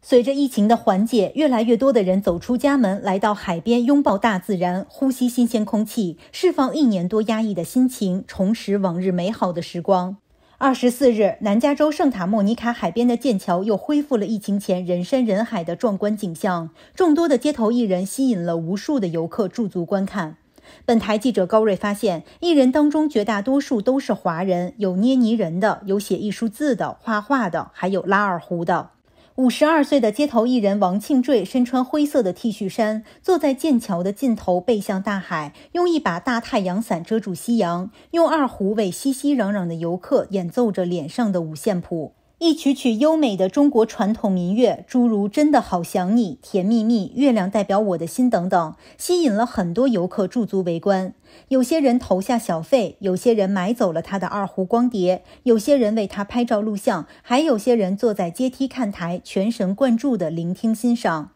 随着疫情的缓解，越来越多的人走出家门，来到海边，拥抱大自然，呼吸新鲜空气，释放一年多压抑的心情，重拾往日美好的时光。二十四日，南加州圣塔莫尼卡海边的剑桥又恢复了疫情前人山人海的壮观景象，众多的街头艺人吸引了无数的游客驻足观看。本台记者高瑞发现，艺人当中绝大多数都是华人，有捏泥人的，有写艺术字的，画画的，还有拉二胡的。五十二岁的街头艺人王庆坠身穿灰色的 T 恤衫，坐在剑桥的尽头，背向大海，用一把大太阳伞遮住夕阳，用二胡为熙熙攘攘的游客演奏着脸上的五线谱。一曲曲优美的中国传统民乐，诸如《真的好想你》《甜蜜蜜》《月亮代表我的心》等等，吸引了很多游客驻足围观。有些人投下小费，有些人买走了他的二胡光碟，有些人为他拍照录像，还有些人坐在阶梯看台，全神贯注地聆听欣赏。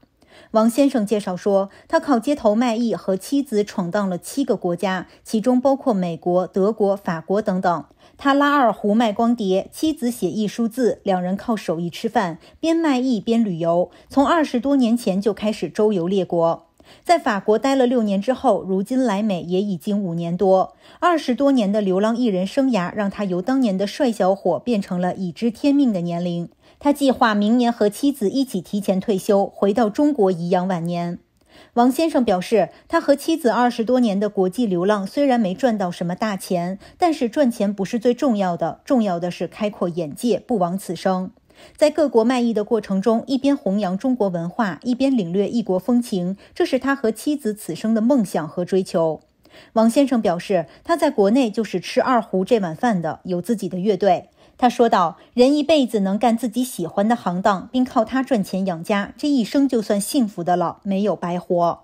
王先生介绍说，他靠街头卖艺和妻子闯荡了七个国家，其中包括美国、德国、法国等等。他拉二胡卖光碟，妻子写艺书字，两人靠手艺吃饭，边卖艺边旅游。从二十多年前就开始周游列国。在法国待了六年之后，如今来美也已经五年多。二十多年的流浪艺人生涯，让他由当年的帅小伙变成了已知天命的年龄。他计划明年和妻子一起提前退休，回到中国颐养晚年。王先生表示，他和妻子二十多年的国际流浪虽然没赚到什么大钱，但是赚钱不是最重要的，重要的是开阔眼界，不枉此生。在各国卖艺的过程中，一边弘扬中国文化，一边领略异国风情，这是他和妻子此生的梦想和追求。王先生表示，他在国内就是吃二胡这碗饭的，有自己的乐队。他说道：“人一辈子能干自己喜欢的行当，并靠它赚钱养家，这一生就算幸福的了，没有白活。”